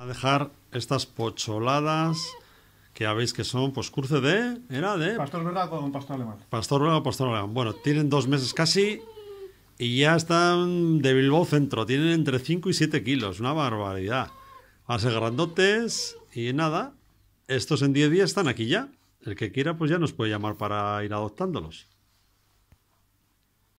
a dejar estas pocholadas que ya que son, pues cruce de, era de... ¿eh? Pastor belga con pastor alemán. Pastor belga o pastor alemán. Bueno, tienen dos meses casi y ya están de Bilbao Centro. Tienen entre 5 y 7 kilos, una barbaridad. Van a ser grandotes y nada, estos en 10 días están aquí ya. El que quiera pues ya nos puede llamar para ir adoptándolos.